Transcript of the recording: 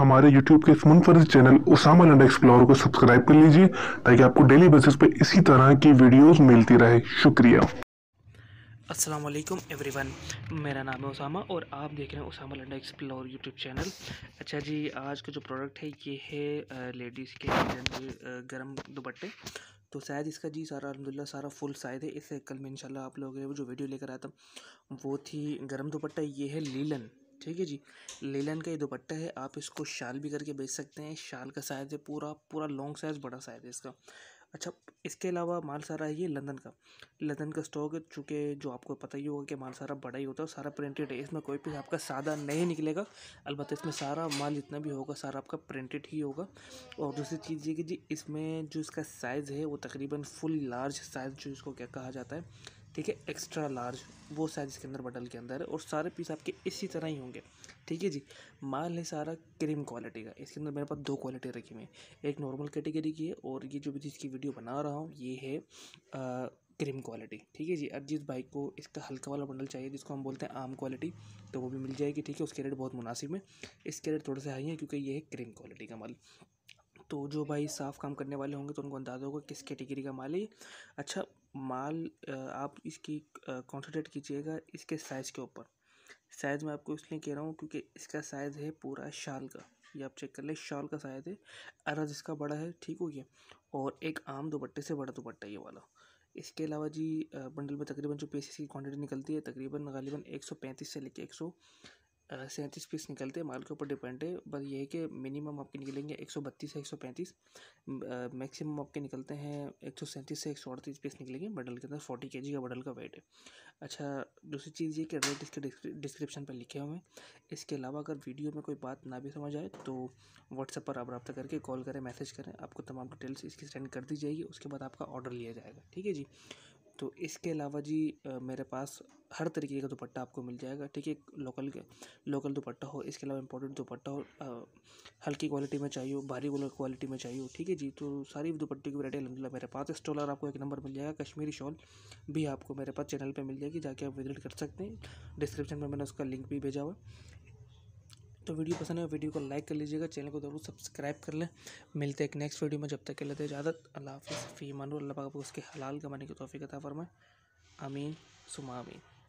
हमारे YouTube के इस मुनफरद चैनल उसामा लंडा एक्सप्लोर को सब्सक्राइब कर लीजिए ताकि आपको डेली बेसिस पे इसी तरह की वीडियोस मिलती रहे शुक्रिया अस्सलाम वालेकुम एवरीवन मेरा नाम है उसामा और आप देख रहे हैं Usama Landa explore YouTube channel अच्छा जी आज का जो प्रोडक्ट है ये है लेडीज़ के गर्म दुपट्टे तो शायद इसका जी सारा अलहमदिल्ला सारा फुल साइज है इससे कल में इंशाल्लाह आप लोगों के जो वीडियो लेकर आया था वो थी गर्म दुपट्टा ये है लीलन ठीक है जी लेलन का ये दुपट्टा है आप इसको शाल भी करके बेच सकते हैं शाल का साइज़ है पूरा पूरा लॉन्ग साइज़ बड़ा साइज़ है इसका अच्छा इसके अलावा माल सारा है ये लंदन का लंदन का स्टॉक है चूँकि जो आपको पता ही होगा कि माल सारा बड़ा ही होता है सारा प्रिंटेड है इसमें कोई भी आपका सादा नहीं निकलेगा अलबत्त इसमें सारा माल जितना भी होगा सारा आपका प्रिंटेड ही होगा और दूसरी चीज़ ये कि जी इसमें जो इसका साइज़ है वो तकरीबन फुल लार्ज साइज़ जो इसको क्या कहा जाता है ठीक है एक्स्ट्रा लार्ज वो साइज़ इसके अंदर बटल के अंदर है और सारे पीस आपके इसी तरह ही होंगे ठीक है जी माल है सारा क्रीम क्वालिटी का इसके अंदर मेरे पास दो क्वालिटी रखी हुई है एक नॉर्मल कैटेगरी की है और ये जो भी की वीडियो बना रहा हूँ ये है आ, क्रीम क्वालिटी ठीक है जी अब जिस बाइक को इसका हल्का वाला बंडल चाहिए जिसको हम बोलते हैं आम क्वालिटी तो वो भी मिल जाएगी ठीक है उसके रेट बहुत मुनासिब है इसके रेट थोड़े से हाई हैं क्योंकि ये है क्रीम क्वालिटी का माल तो जो भाई साफ काम करने वाले होंगे तो उनको अंदाज़ा होगा किस कैटेगरी का माल है अच्छा माल आप इसकी कॉन्सनट्रेट कीजिएगा इसके साइज़ के ऊपर साइज़ मैं आपको इसलिए कह रहा हूँ क्योंकि इसका साइज़ है पूरा शाल का ये आप चेक कर लें शाल का साइज़ है अरज इसका बड़ा है ठीक हो गया और एक आम दुपट्टे से बड़ा दुपट्टा ये वाला इसके अलावा जी बंडल में तकरीबन जो पीसीस की क्वांटिटी निकलती है तकरीबन गालिबा पैंतीस से लेके सौ सैंतीस पीस निकलते हैं माल के ऊपर डिपेंड है बस ये है कि मिनिमम आपके निकलेंगे एक सौ बत्तीस से एक सौ पैंतीस मैक्सिमम आपके निकलते हैं एक सौ सैंतीस से एक सौ अड़तीस पीस निकलेंगे बडल के अंदर फोर्टी के जी का बडल का वेट है अच्छा दूसरी चीज़ ये कि रेट इसके डिस्क्रिप्शन पर लिखे हुए हैं इसके अलावा अगर वीडियो में कोई बात ना भी समझ आए तो व्हाट्सएप पर आप रब्ता करके कॉल करें मैसेज करें आपको तमाम डिटेल्स इसकी सेंड कर दी जाएगी उसके बाद आपका ऑर्डर लिया जाएगा ठीक है जी तो इसके अलावा जी मेरे पास हर तरीके का दुपट्टा आपको मिल जाएगा ठीक है लोकल लोकल दुपट्टा हो इसके अलावा इम्पोर्टेंट दुपट्टा हो हल्की क्वालिटी में चाहिए हो भारी क्वालिटी में चाहिए हो ठीक है जी तो सारी दुपट्टे की वैराइटी अलहमदिल्ला मेरे पास स्टॉल और आपको एक नंबर मिल जाएगा कश्मीरी शॉल भी आपको मेरे पास चैनल पर मिल जाएगी जाके आप विजिट कर सकते हैं डिस्क्रिप्शन में मैंने उसका लिंक भी भेजा हुआ तो वीडियो पसंद है वीडियो को लाइक कर लीजिएगा चैनल को जरूर सब्सक्राइब कर लें मिलते हैं एक नेक्स्ट वीडियो में जब तक के लेते तो इजाज़त अल्लाह हाफि फ़ी मानू अल्लाह पाक उसके हलाल कमाने की तोफ़ी कता फरमाए आमीन सुमा आमीन